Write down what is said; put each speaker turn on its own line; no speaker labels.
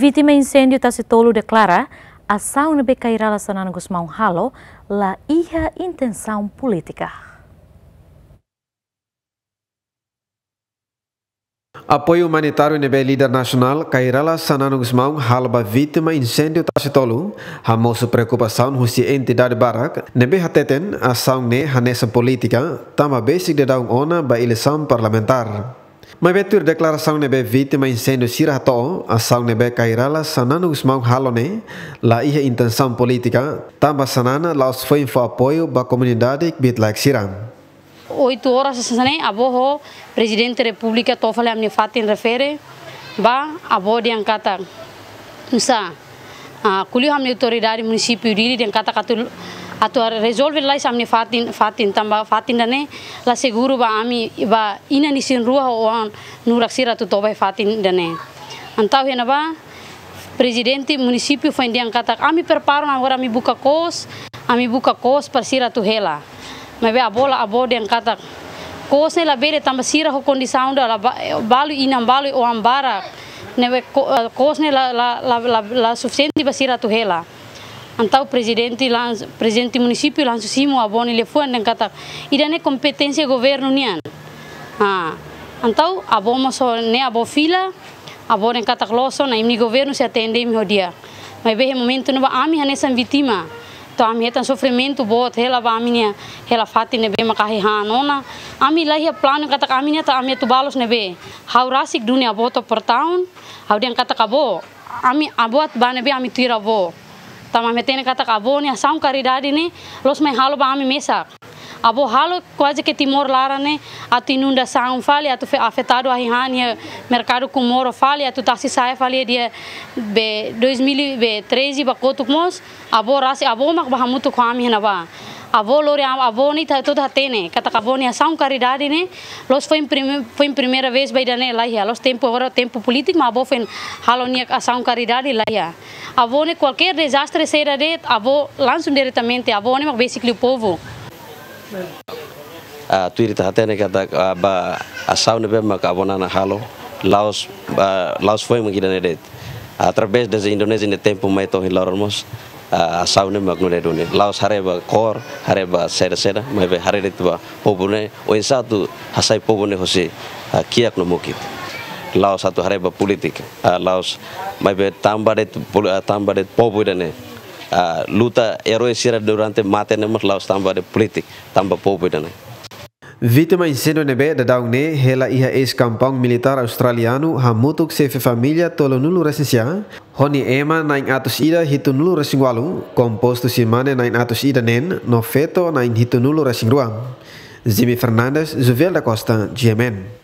Vítima incêndio Tacitolo declara ação na BK irá relacionando Halo, la ia intenção política.
Apoio humanitário nível líder nacional Kairala sanano Gusmão halba vítima incêndio Tacitolu, famoso preocupação husi entidade barak, nebe hateten asaun ne hanesa política, tama basic de daung ona ba eleição parlamentar. Mai betur deklarasi nebe vítima incêndio sirato, ação nebe cairala sanana usmau halone, la ia intenção política, tamba sanana laos foi info apoio ba comunidade bitlak siram.
Oito horas sesane aboho presidente republika tofale amni fatin refere ba abo yang kata. Nusa, kuliah amni autoridade município diri yang kata katul atau resolve lai ni fatin fatin tamba fatin dene. la seguru ba ami ba ina nisin ruah on nurak sira tu tobai fatin dene. antau hena ba presidente município foi indian katak. ami preparo agora ami buka kos ami buka kos para sira tu hela mabe abola abode yang katak. kos ne la bere tamba sira ho condição da balu inam balu o ambara ne kos ne la la la la, la suficiente para tu hela Antau presidente lans presidente municipio município lanço simo le fuan den kata. Ida ne competência governo nian. Ah, antau a bom so ne a fila, abon den kata loso na imni governo se atende mi hodia. Mas bem momento no ami hanesa vitima. To ami hetan sofrimento bot hela ba aminia hela fati ne be makahi hanona. Ami lahi plano kata ne ta ami tu balos ne be. Haurasik dunia boto per tahun. Hau den kata kabo. Ami abot bane be ami bo Tama metene kata kaburnya, saung kari dadi ni los me halo ba mesak. Abo ralo quase que Timor Lara, né? A inundação falha, a tu afetado a Rihania, mercado com moro falha, a tu tá se sai falha é dia 2013 bacotu mos, abo rasi abo mak bahamutu com a minha nava. avô Lore, avô nem tá toda tene, cata avô nem ação caridade né. Los foi primeira foi em primeira vez vai né lá ia. Los tempo agora tempo político, mas avô foi halonia ação caridade lá ia. Avô né qualquer desastre será de avô lança diretamente, avô né basically o povo.
tuirita ni kata ba asal ni nebe mak abonana halo Laos Laos foy mungkin ada det através dari Indonesia ni tempo mai hilal hilormos asal ni mak nule dune Laos hari hareba kor hari hareba ser ser mai be hari itu ba pobone. oin satu hasai pobone hosi kiak no mukit Laos satu hari hareba politik Laos mai tambah tambadet tambah pobu pobone. Ah, luta herói sira durante matene mus laus tambah de politik tambah popo dana
Vítima ensino nebe da daugne hela iha es kampong militar australiano hamutuk sefe familia tolo nulu resensia honi ema nain atus ida hitu nulu resingwalu komposto simane nain atus ida nen no feto nain hitu nulu resingruam Jimmy Fernandes, Zuvel Costa, GMN.